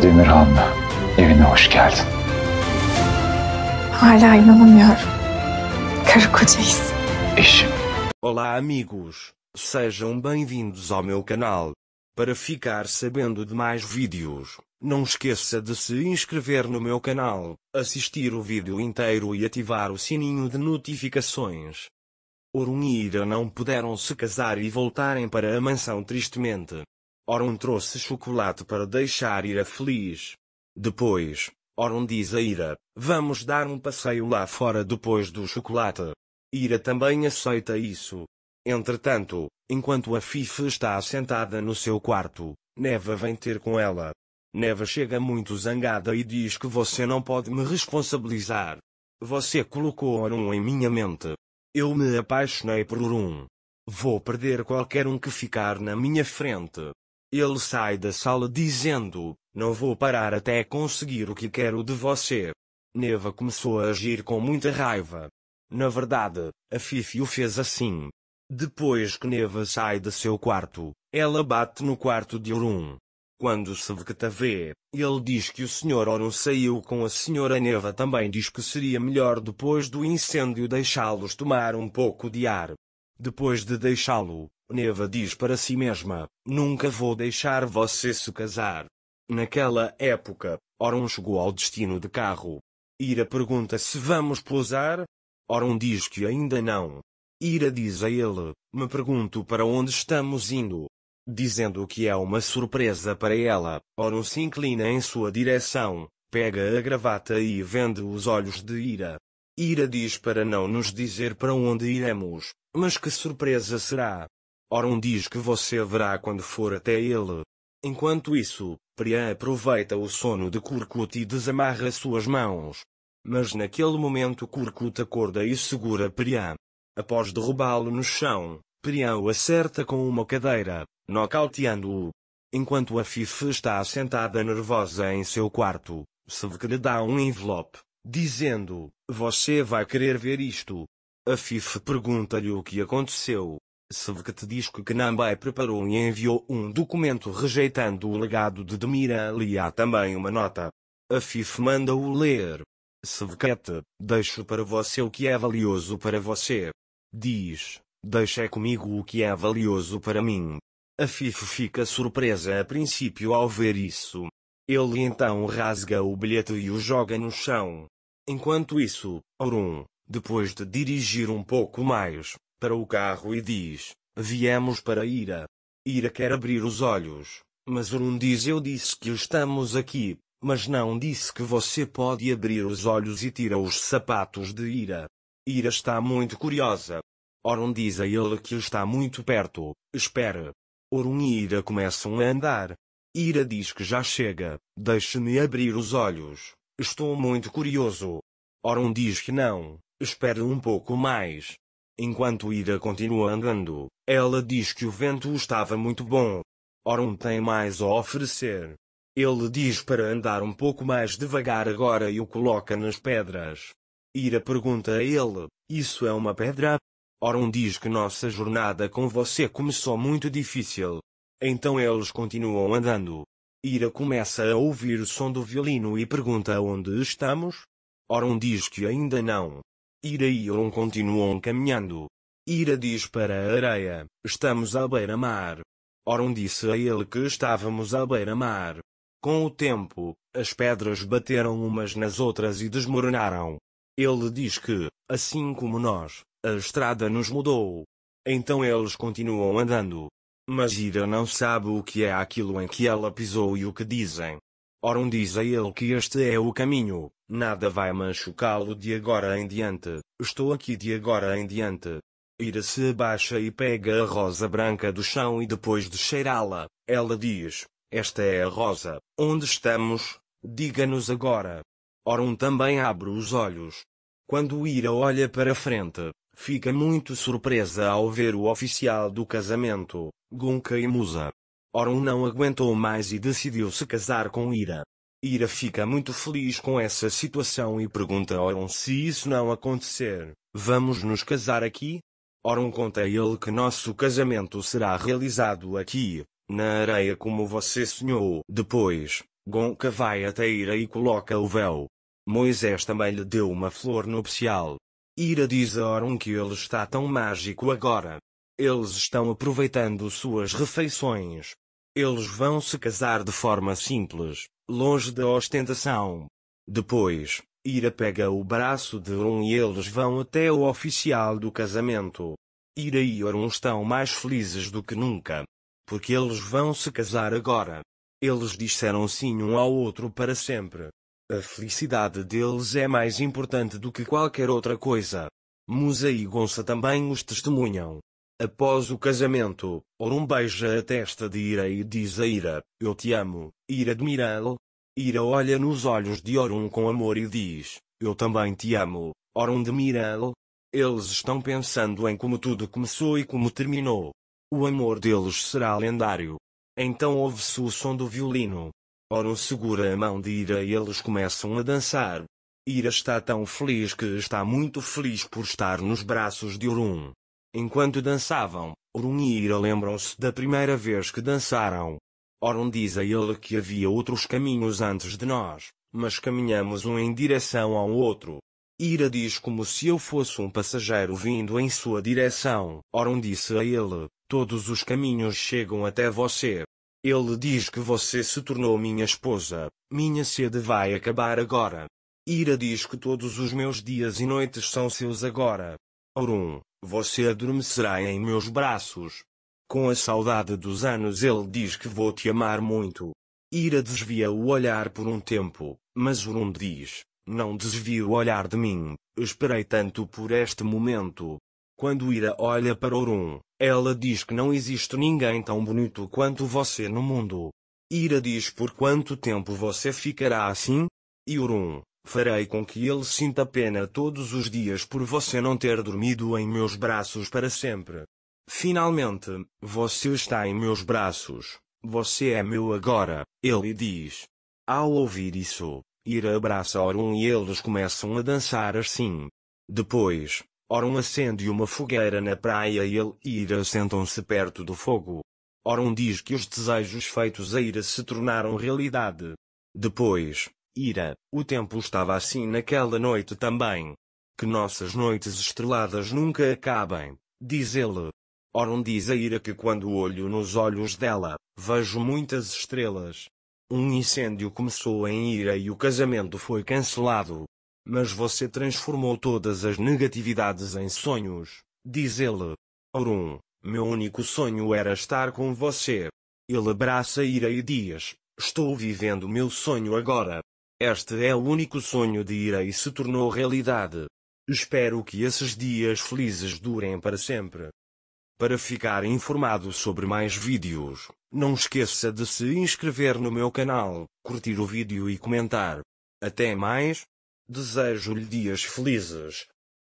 Demirhan'la evine hoş geldin. Hala inanamıyorum. Karı kocayız. Eşim. Olá amigos, sejam bem-vindos ao meu canal. Para ficar sabendo de mais vídeos, não esqueça de se inscrever no meu canal, assistir o vídeo inteiro e ativar o sininho de notificações. Orun e Ira não puderam se casar e voltarem para a mansão tristemente. Oron trouxe chocolate para deixar Ira feliz. Depois, Oron diz a Ira, vamos dar um passeio lá fora depois do chocolate. Ira também aceita isso. Entretanto, enquanto a Fife está sentada no seu quarto, Neva vem ter com ela. Neva chega muito zangada e diz que você não pode me responsabilizar. Você colocou Orun em minha mente. Eu me apaixonei por Orun. Vou perder qualquer um que ficar na minha frente. Ele sai da sala dizendo: Não vou parar até conseguir o que quero de você. Neva começou a agir com muita raiva. Na verdade, a Fifi o fez assim. Depois que Neva sai de seu quarto, ela bate no quarto de Orun. Quando Sevketa vê, ele diz que o Sr. Orun saiu com a Sra. Neva também diz que seria melhor depois do incêndio deixá-los tomar um pouco de ar. Depois de deixá-lo, Neva diz para si mesma: Nunca vou deixar você se casar. Naquela época, Oron chegou ao destino de carro. Ira pergunta se vamos pousar. Oron diz que ainda não. Ira diz a ele: Me pergunto para onde estamos indo. Dizendo que é uma surpresa para ela, Oron se inclina em sua direção, pega a gravata e vende os olhos de Ira. Ira diz para não nos dizer para onde iremos, mas que surpresa será? um diz que você verá quando for até ele. Enquanto isso, Priam aproveita o sono de Kurkut e desamarra suas mãos. Mas naquele momento Kurkut acorda e segura Priam. Após derrubá-lo no chão, Priam o acerta com uma cadeira, nocauteando-o. Enquanto a Fife está sentada nervosa em seu quarto, Sevk lhe dá um envelope, dizendo, você vai querer ver isto. A Fife pergunta-lhe o que aconteceu, Sevket diz que Knambai é preparou e enviou um documento rejeitando o legado de Demira ali há também uma nota. A FIF manda-o ler. Sevkete, deixo para você o que é valioso para você. Diz, deixa comigo o que é valioso para mim. A FIF fica surpresa a princípio ao ver isso. Ele então rasga o bilhete e o joga no chão. Enquanto isso, Aurum, depois de dirigir um pouco mais, para o carro e diz: Viemos para Ira. Ira quer abrir os olhos, mas diz: eu disse que estamos aqui, mas não disse que você pode abrir os olhos e tira os sapatos de Ira. Ira está muito curiosa. Orun diz a ele que está muito perto, espere. Orun e Ira começam a andar. Ira diz que já chega, deixe-me abrir os olhos, estou muito curioso. Orun diz que não, espere um pouco mais, Enquanto Ida continua andando, ela diz que o vento estava muito bom. Orun tem mais a oferecer. Ele diz para andar um pouco mais devagar agora e o coloca nas pedras. Ira pergunta a ele: Isso é uma pedra? Orun diz que nossa jornada com você começou muito difícil. Então eles continuam andando. Ira começa a ouvir o som do violino e pergunta onde estamos. Orun diz que ainda não, Ira e On continuam caminhando. Ira diz para a areia: Estamos à beira-mar. Oron disse a ele que estávamos à beira-mar. Com o tempo, as pedras bateram umas nas outras e desmoronaram. Ele diz que, assim como nós, a estrada nos mudou. Então eles continuam andando. Mas Ira não sabe o que é aquilo em que ela pisou e o que dizem. Oron diz a ele que este é o caminho, Nada vai machucá-lo de agora em diante, estou aqui de agora em diante. Ira se abaixa e pega a rosa branca do chão e depois de cheirá-la, ela diz, esta é a rosa, onde estamos? Diga-nos agora. Orun também abre os olhos. Quando Ira olha para frente, fica muito surpresa ao ver o oficial do casamento, Gunka e Musa. Orun não aguentou mais e decidiu se casar com Ira. Ira fica muito feliz com essa situação e pergunta a Oron se isso não acontecer, vamos nos casar aqui? Oron conta a ele que nosso casamento será realizado aqui, na areia como você sonhou. Depois, Gonca vai até Ira e coloca o véu. Moisés também lhe deu uma flor nupcial. Ira diz a Oron que ele está tão mágico agora. Eles estão aproveitando suas refeições, eles vão se casar de forma simples, longe da ostentação. Depois, Ira pega o braço de Orun e eles vão até o oficial do casamento. Ira e Orun estão mais felizes do que nunca. Porque eles vão se casar agora. Eles disseram sim um ao outro para sempre. A felicidade deles é mais importante do que qualquer outra coisa. Musa e Gonça também os testemunham. Após o casamento, Orum beija a testa de Ira e diz a Ira, eu te amo, Ira de lo Ira olha nos olhos de Orum com amor e diz, eu também te amo, Orum de Miralo. Eles estão pensando em como tudo começou e como terminou. O amor deles será lendário. Então ouve-se o som do violino. Orum segura a mão de Ira e eles começam a dançar. Ira está tão feliz que está muito feliz por estar nos braços de Orum. Enquanto dançavam, Orun e Ira lembram-se da primeira vez que dançaram. Orun diz a ele que havia outros caminhos antes de nós, mas caminhamos um em direção ao outro. Ira diz como se eu fosse um passageiro vindo em sua direção. Orun disse a ele, todos os caminhos chegam até você. Ele diz que você se tornou minha esposa, minha sede vai acabar agora. Ira diz que todos os meus dias e noites são seus agora, Urum, você adormecerá em meus braços. Com a saudade dos anos ele diz que vou te amar muito. Ira desvia o olhar por um tempo, mas Urum diz, não desvie o olhar de mim, esperei tanto por este momento. Quando Ira olha para Urum, ela diz que não existe ninguém tão bonito quanto você no mundo. Ira diz por quanto tempo você ficará assim? E Urum. Farei com que ele sinta pena todos os dias por você não ter dormido em meus braços para sempre. Finalmente, você está em meus braços. Você é meu agora, ele diz. Ao ouvir isso, Ira abraça Orun e eles começam a dançar assim. Depois, Orun acende uma fogueira na praia e ele e Ira sentam-se perto do fogo. Orun diz que os desejos feitos a Ira se tornaram realidade. Depois, ira, o tempo estava assim naquela noite também. Que nossas noites estreladas nunca acabem, diz ele. Oron diz a ira que quando olho nos olhos dela, vejo muitas estrelas. Um incêndio começou em ira e o casamento foi cancelado. Mas você transformou todas as negatividades em sonhos, diz ele. Orum, meu único sonho era estar com você. Ele abraça ira e diz: Estou vivendo meu sonho agora. Este é o único sonho de Ira e se tornou realidade. Espero que esses dias felizes durem para sempre. Para ficar informado sobre mais vídeos, não esqueça de se inscrever no meu canal, curtir o vídeo e comentar. Até mais! Desejo-lhe dias felizes.